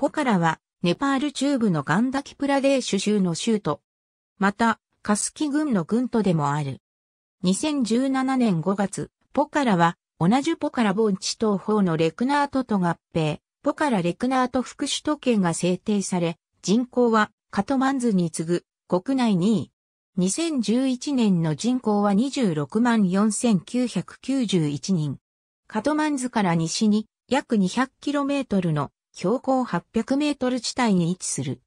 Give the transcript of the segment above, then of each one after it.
ポカラは、ネパール中部のガンダキプラデーシュ州の州都。また、カスキ郡の郡都でもある。2017年5月、ポカラは、同じポカラ盆地東方のレクナートと合併、ポカラレクナート副首都圏が制定され、人口はカトマンズに次ぐ国内2位。2011年の人口は26万4991人。カトマンズから西に約 200km の標高800メートル地帯に位置する。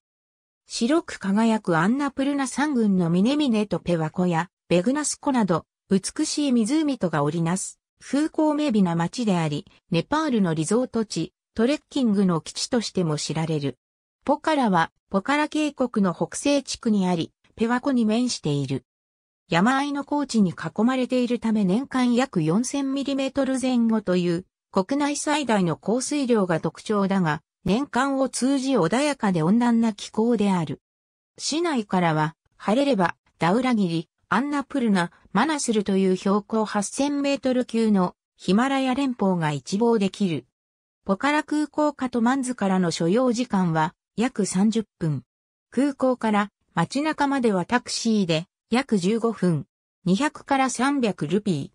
白く輝くアンナプルナ山群の峰々とペワコやベグナスコなど美しい湖とが織りなす風光明媚な街であり、ネパールのリゾート地、トレッキングの基地としても知られる。ポカラはポカラ渓谷の北西地区にあり、ペワコに面している。山あいの高地に囲まれているため年間約4 0 0 0トル前後という国内最大の降水量が特徴だが、年間を通じ穏やかで温暖な気候である。市内からは、晴れれば、ダウラギリ、アンナプルナ、マナスルという標高8000メートル級のヒマラヤ連峰が一望できる。ポカラ空港カトマンズからの所要時間は約30分。空港から街中まではタクシーで約15分。200から300ルピー。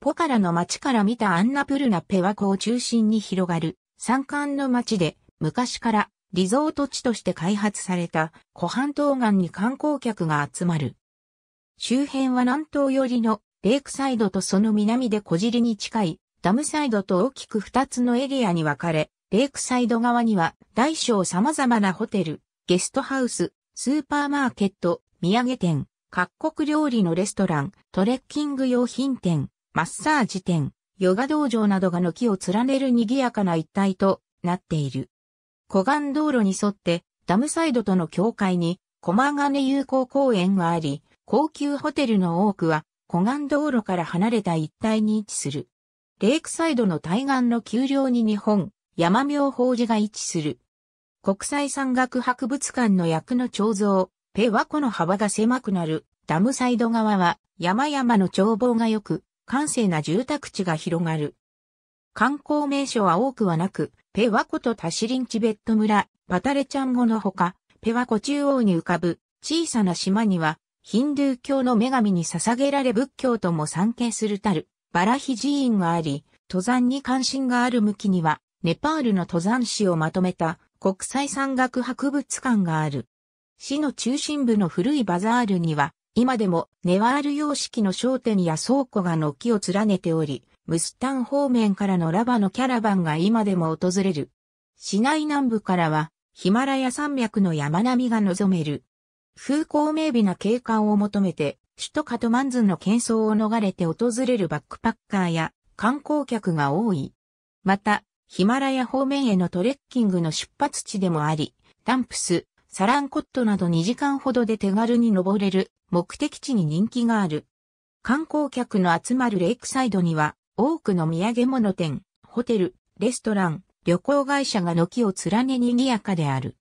ポカラの街から見たアンナプルナペワ湖を中心に広がる山間の街で昔からリゾート地として開発された湖畔東岸に観光客が集まる。周辺は南東寄りのレイクサイドとその南で小尻に近いダムサイドと大きく2つのエリアに分かれ、レイクサイド側には大小様々なホテル、ゲストハウス、スーパーマーケット、土産店、各国料理のレストラン、トレッキング用品店、マッサージ店、ヨガ道場などが軒を連ねる賑やかな一帯となっている。湖岸道路に沿ってダムサイドとの境界に駒金友好公園があり、高級ホテルの多くは湖岸道路から離れた一帯に位置する。レイクサイドの対岸の丘陵に日本、山名法寺が位置する。国際山岳博物館の役の彫像、ペワコの幅が狭くなる、ダムサイド側は山々の眺望が良く、閑静な住宅地が広がる。観光名所は多くはなく、ペワコとタシリンチベット村、パタレチャンゴのほか、ペワコ中央に浮かぶ小さな島には、ヒンドゥー教の女神に捧げられ仏教とも参詣するたる、バラヒ寺院があり、登山に関心がある向きには、ネパールの登山史をまとめた国際山岳博物館がある。市の中心部の古いバザールには、今でもネワール様式の商店や倉庫が軒を連ねており、ムスタン方面からのラバのキャラバンが今でも訪れる。市内南部からはヒマラヤ山脈の山並みが望める。風光明媚な景観を求めて、首都カトマンズの喧騒を逃れて訪れるバックパッカーや観光客が多い。また、ヒマラヤ方面へのトレッキングの出発地でもあり、ダンプス、サランコットなど2時間ほどで手軽に登れる目的地に人気がある。観光客の集まるレイクサイドには、多くの土産物店、ホテル、レストラン、旅行会社が軒を連ね賑やかである。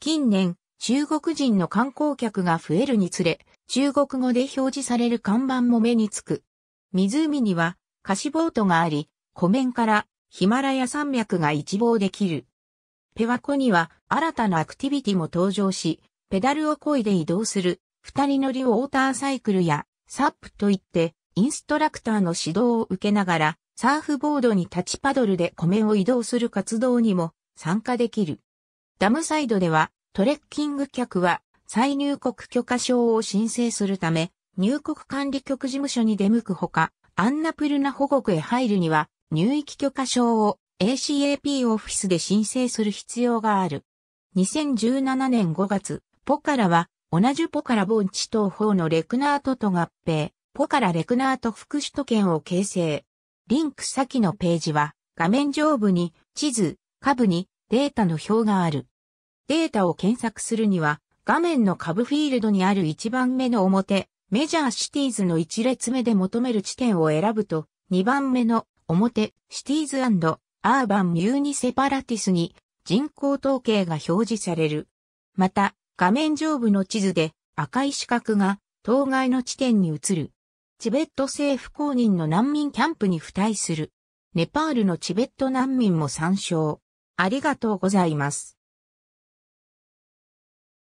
近年、中国人の観光客が増えるにつれ、中国語で表示される看板も目につく。湖には、貸しボートがあり、湖面からヒマラヤ山脈が一望できる。ペワコには新たなアクティビティも登場し、ペダルを漕いで移動する二人乗りウォーターサイクルや、サップといって、インストラクターの指導を受けながら、サーフボードに立ちパドルで米を移動する活動にも参加できる。ダムサイドでは、トレッキング客は再入国許可証を申請するため、入国管理局事務所に出向くほか、アンナプルナ保護区へ入るには、入域許可証を ACAP オフィスで申請する必要がある。2017年5月、ポカラは同じポカラ盆地東方のレクナートと合併、ポカラレクナート副首都圏を形成。リンク先のページは、画面上部に地図、下部にデータの表がある。データを検索するには、画面の下部フィールドにある一番目の表、メジャーシティーズの一列目で求める地点を選ぶと、二番目の表、シティーズアーバンミューニセパラティスに人口統計が表示される。また、画面上部の地図で赤い四角が当該の地点に移る。チベット政府公認の難民キャンプに付帯する。ネパールのチベット難民も参照。ありがとうございます。